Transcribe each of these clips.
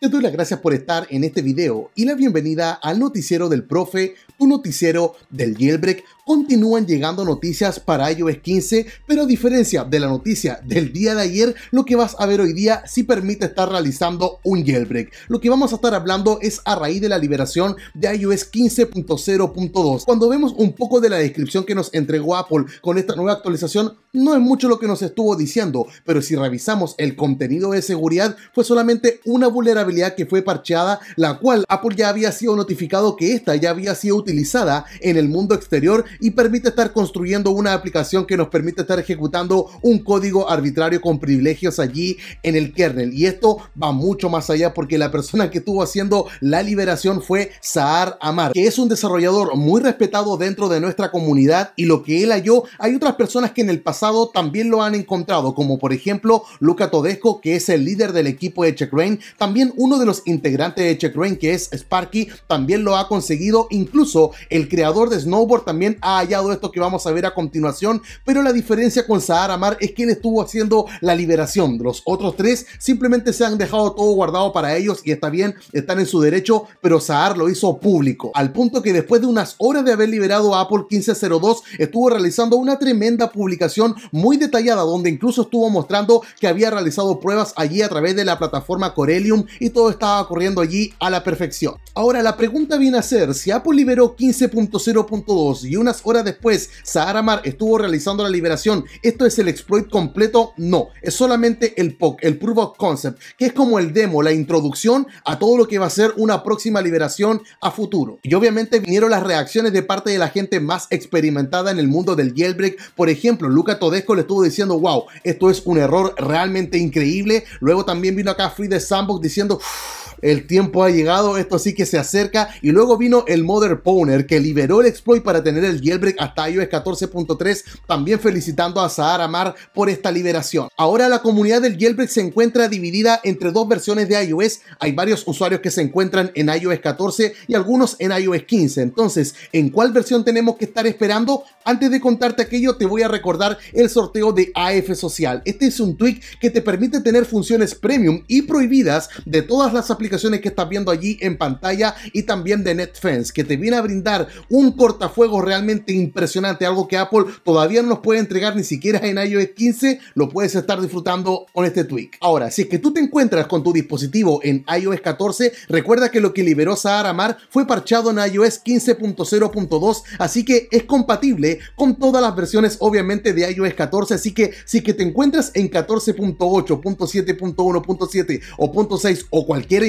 te doy las gracias por estar en este video y la bienvenida al noticiero del profe, tu noticiero del jailbreak. Continúan llegando noticias para iOS 15, pero a diferencia de la noticia del día de ayer, lo que vas a ver hoy día sí permite estar realizando un jailbreak. Lo que vamos a estar hablando es a raíz de la liberación de iOS 15.0.2. Cuando vemos un poco de la descripción que nos entregó Apple con esta nueva actualización, no es mucho lo que nos estuvo diciendo, pero si revisamos el contenido de seguridad, fue solamente una vulnerabilidad que fue parcheada, la cual Apple ya había sido notificado que esta ya había sido utilizada en el mundo exterior y permite estar construyendo una aplicación que nos permite estar ejecutando un código arbitrario con privilegios allí en el kernel. Y esto va mucho más allá porque la persona que estuvo haciendo la liberación fue Saar Amar, que es un desarrollador muy respetado dentro de nuestra comunidad y lo que él halló, hay otras personas que en el pasado también lo han encontrado, como por ejemplo Luca Todesco, que es el líder del equipo de Rain, también uno de los integrantes de Rain, que es Sparky, también lo ha conseguido. Incluso el creador de Snowboard también ha hallado esto que vamos a ver a continuación. Pero la diferencia con Sahara Amar es que él estuvo haciendo la liberación. Los otros tres simplemente se han dejado todo guardado para ellos y está bien, están en su derecho, pero Sahar lo hizo público. Al punto que después de unas horas de haber liberado a Apple 1502, estuvo realizando una tremenda publicación muy detallada donde incluso estuvo mostrando que había realizado pruebas allí a través de la plataforma Corellium y todo estaba corriendo allí a la perfección. Ahora la pregunta viene a ser, si Apple liberó 15.0.2 y unas horas después Sahara estuvo realizando la liberación, ¿esto es el exploit completo? No, es solamente el POC, el Proof of Concept, que es como el demo, la introducción a todo lo que va a ser una próxima liberación a futuro. Y obviamente vinieron las reacciones de parte de la gente más experimentada en el mundo del jailbreak. Por ejemplo, Luca Todesco le estuvo diciendo, wow, esto es un error realmente increíble. Luego también vino acá Free the Sandbox diciendo, Oof. el tiempo ha llegado, esto sí que se acerca. Y luego vino el Mother Pwner que liberó el exploit para tener el jailbreak hasta iOS 14.3, también felicitando a Sahara Mar por esta liberación. Ahora la comunidad del jailbreak se encuentra dividida entre dos versiones de iOS. Hay varios usuarios que se encuentran en iOS 14 y algunos en iOS 15. Entonces, ¿en cuál versión tenemos que estar esperando? Antes de contarte aquello, te voy a recordar el sorteo de AF Social. Este es un tweak que te permite tener funciones premium y prohibidas de todas las aplicaciones que estás viendo allí en pantalla y también de NetFence, que te viene a brindar un cortafuegos realmente impresionante, algo que Apple todavía no nos puede entregar ni siquiera en iOS 15, lo puedes estar disfrutando con este tweak. Ahora, si es que tú te encuentras con tu dispositivo en iOS 14, recuerda que lo que liberó Sahara Mar fue parchado en iOS 15.0.2, así que es compatible con todas las versiones obviamente de iOS 14, así que si es que te encuentras en 14.8.7.1.7 o .6 o cualquiera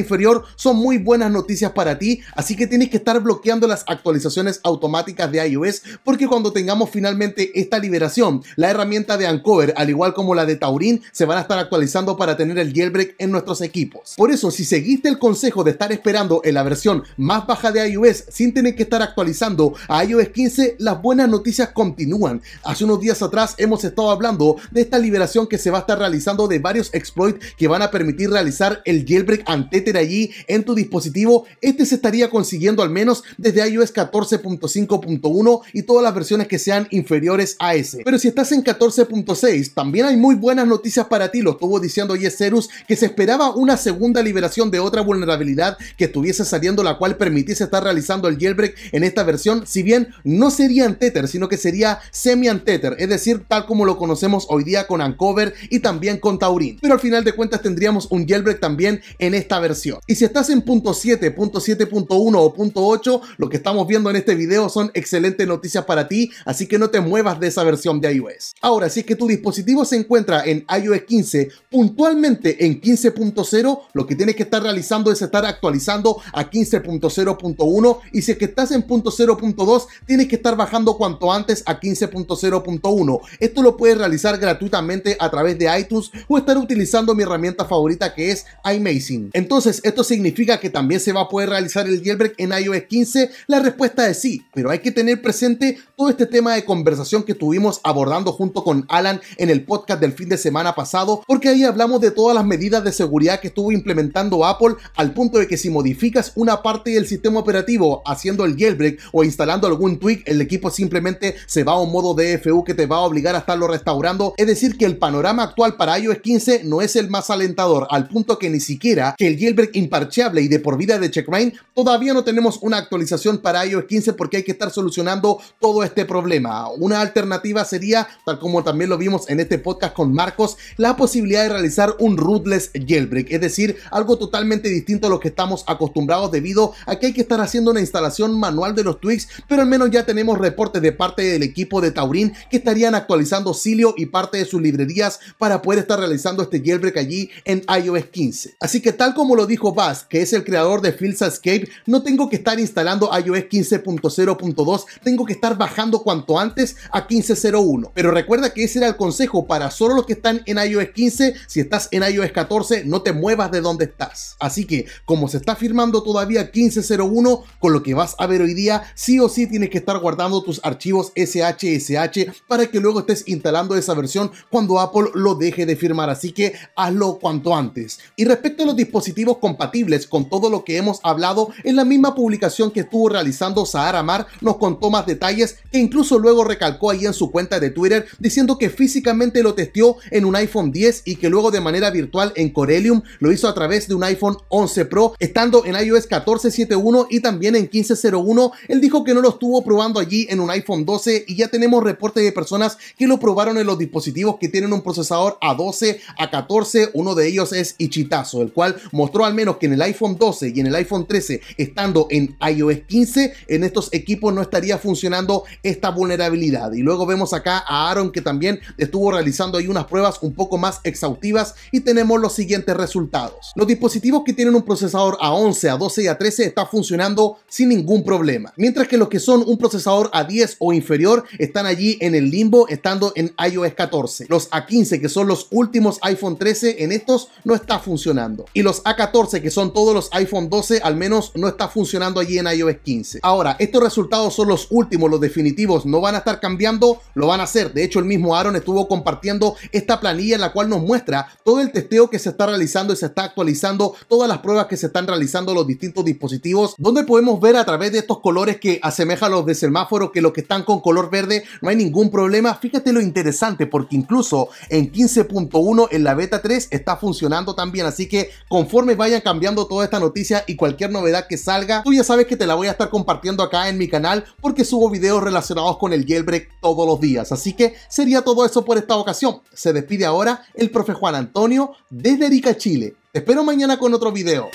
son muy buenas noticias para ti, así que tienes que estar bloqueando las actualizaciones automáticas de iOS porque cuando tengamos finalmente esta liberación, la herramienta de Ancover, al igual como la de Taurin, se van a estar actualizando para tener el jailbreak en nuestros equipos. Por eso, si seguiste el consejo de estar esperando en la versión más baja de iOS sin tener que estar actualizando a iOS 15, las buenas noticias continúan. Hace unos días atrás hemos estado hablando de esta liberación que se va a estar realizando de varios exploits que van a permitir realizar el jailbreak antetera allí en tu dispositivo, este se estaría consiguiendo al menos desde iOS 14.5.1 y todas las versiones que sean inferiores a ese. Pero si estás en 14.6, también hay muy buenas noticias para ti, lo estuvo diciendo Yeserus, que se esperaba una segunda liberación de otra vulnerabilidad que estuviese saliendo, la cual permitiese estar realizando el jailbreak en esta versión, si bien no sería en sino que sería semi-Tether, es decir, tal como lo conocemos hoy día con Ancover y también con Taurin. Pero al final de cuentas tendríamos un jailbreak también en esta versión. Y si estás en punto 7, 7.1 o 8, lo que estamos viendo en este video son excelentes noticias para ti, así que no te muevas de esa versión de iOS. Ahora, si es que tu dispositivo se encuentra en iOS 15, puntualmente en 15.0, lo que tienes que estar realizando es estar actualizando a 15.0.1 y si es que estás en 0.2, tienes que estar bajando cuanto antes a 15.0.1. Esto lo puedes realizar gratuitamente a través de iTunes o estar utilizando mi herramienta favorita que es iMazing. Entonces, ¿esto significa que también se va a poder realizar el jailbreak en iOS 15? La respuesta es sí, pero hay que tener presente todo este tema de conversación que tuvimos abordando junto con Alan en el podcast del fin de semana pasado, porque ahí hablamos de todas las medidas de seguridad que estuvo implementando Apple al punto de que si modificas una parte del sistema operativo haciendo el jailbreak o instalando algún tweak, el equipo simplemente se va a un modo DFU que te va a obligar a estarlo restaurando. Es decir, que el panorama actual para iOS 15 no es el más alentador, al punto que ni siquiera que el jailbreak imparcheable y de por vida de CheckRain, todavía no tenemos una actualización para iOS 15 porque hay que estar solucionando todo este problema. Una alternativa sería, tal como también lo vimos en este podcast con Marcos, la posibilidad de realizar un rootless jailbreak, es decir, algo totalmente distinto a lo que estamos acostumbrados debido a que hay que estar haciendo una instalación manual de los tweaks, pero al menos ya tenemos reportes de parte del equipo de Taurín que estarían actualizando Silio y parte de sus librerías para poder estar realizando este jailbreak allí en iOS 15. Así que tal como lo dijo Bass que es el creador de Escape no tengo que estar instalando iOS 15.0.2, tengo que estar bajando cuanto antes a 15.01. Pero recuerda que ese era el consejo para solo los que están en iOS 15, si estás en iOS 14, no te muevas de donde estás. Así que, como se está firmando todavía 15.01, con lo que vas a ver hoy día, sí o sí tienes que estar guardando tus archivos SHSH para que luego estés instalando esa versión cuando Apple lo deje de firmar. Así que hazlo cuanto antes. Y respecto a los dispositivos compatibles con todo lo que hemos hablado en la misma publicación que estuvo realizando Sahara Mar, nos contó más detalles que incluso luego recalcó ahí en su cuenta de Twitter diciendo que físicamente lo testeó en un iPhone 10 y que luego de manera virtual en Corellium lo hizo a través de un iPhone 11 Pro, estando en iOS 14.7.1 y también en 15.01. Él dijo que no lo estuvo probando allí en un iPhone 12 y ya tenemos reportes de personas que lo probaron en los dispositivos que tienen un procesador A12, A14, uno de ellos es Ichitazo, el cual mostró al menos que en el iPhone 12 y en el iPhone 13, estando en iOS 15, en estos equipos no estaría funcionando esta vulnerabilidad. Y luego vemos acá a Aaron que también estuvo realizando ahí unas pruebas un poco más exhaustivas y tenemos los siguientes resultados. Los dispositivos que tienen un procesador A11, A12 y A13 está funcionando sin ningún problema. Mientras que los que son un procesador A10 o inferior están allí en el limbo estando en iOS 14. Los A15 que son los últimos iPhone 13 en estos no está funcionando. Y los A14 que son todos los iPhone 12, al menos no está funcionando allí en iOS 15. Ahora, estos resultados son los últimos, los definitivos, no van a estar cambiando, lo van a hacer. De hecho, el mismo Aaron estuvo compartiendo esta planilla en la cual nos muestra todo el testeo que se está realizando y se está actualizando, todas las pruebas que se están realizando los distintos dispositivos, donde podemos ver a través de estos colores que asemejan los de semáforo que los que están con color verde no hay ningún problema. Fíjate lo interesante porque incluso en 15.1 en la beta 3 está funcionando también, así que conforme vaya cambiando toda esta noticia y cualquier novedad que salga, tú ya sabes que te la voy a estar compartiendo acá en mi canal porque subo videos relacionados con el jailbreak todos los días. Así que sería todo eso por esta ocasión. Se despide ahora el profe Juan Antonio desde Erika, Chile. Te espero mañana con otro video.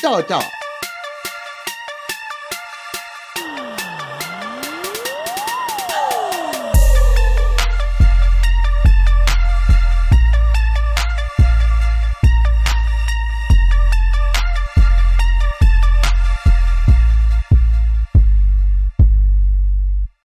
Chao, chao.